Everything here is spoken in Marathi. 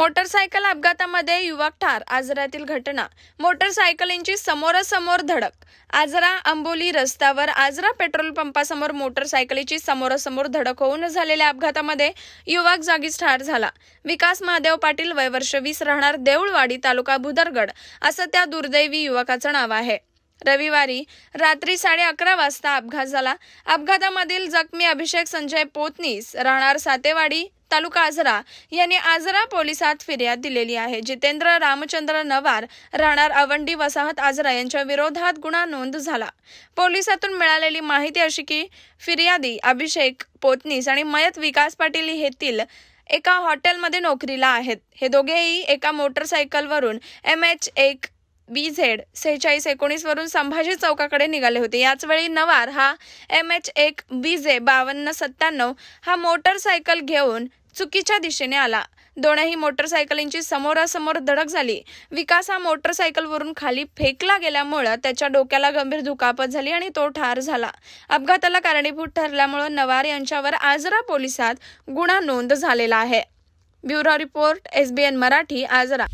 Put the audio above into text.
मोटरसायकल अपघातामध्ये युवक ठार आजरातील घटना मोटरसायकलींची समोरासमोर धडक आजरा अंबोली रस्त्यावर आजरा पेट्रोल पंपासमोर मोटरसायकलीची समोरासमोर धडक होऊन झालेल्या अपघातामध्ये युवक जागीच ठार झाला विकास महादेव पाटील वयवर्ष वीस राहणार देऊळवाडी तालुका भुदरगड असं त्या दुर्दैवी युवकाचं नाव आहे रविवारी रात्री साडे अकरा वाजता अपघात झाला अपघातामधील जखमी अभिषेक संजय पोतनीस राहणार सातेवाडी तालुका आजरा यांनी आजरा पोलिसात फिर्याद दिलेली आहे जितेंद्र रामचंद्र नवार राहणार आवंडी वसाहत आजरा यांच्या विरोधात गुन्हा नोंद झाला पोलिसातून मिळालेली माहिती अशी की फिर्यादी अभिषेक पोतनीस आणि मयत विकास पाटील येथील एका हॉटेलमध्ये नोकरीला आहेत हे दोघेही एका मोटरसायकलवरून एम एच एक बी झेड सेहेचाळीस वरून संभाजी चौकाकडे निघाले होते याचवेळी नवार हा एम एच एक बी झे बावन्न सत्त्याण्णव हा मोटरसायकल घेऊन चुकीच्या दिशेने आला दोनही मोटरसायकलींची समोरासमोर धडक झाली विकास हा मोटरसायकलवरून खाली फेकला गेल्यामुळं त्याच्या डोक्याला गंभीर दुखापत झाली आणि तो ठार झाला अपघाताला कारणीभूत ठरल्यामुळं नवार यांच्यावर आजरा पोलिसात गुन्हा नोंद झालेला आहे bureau report SBN Marathi Ajara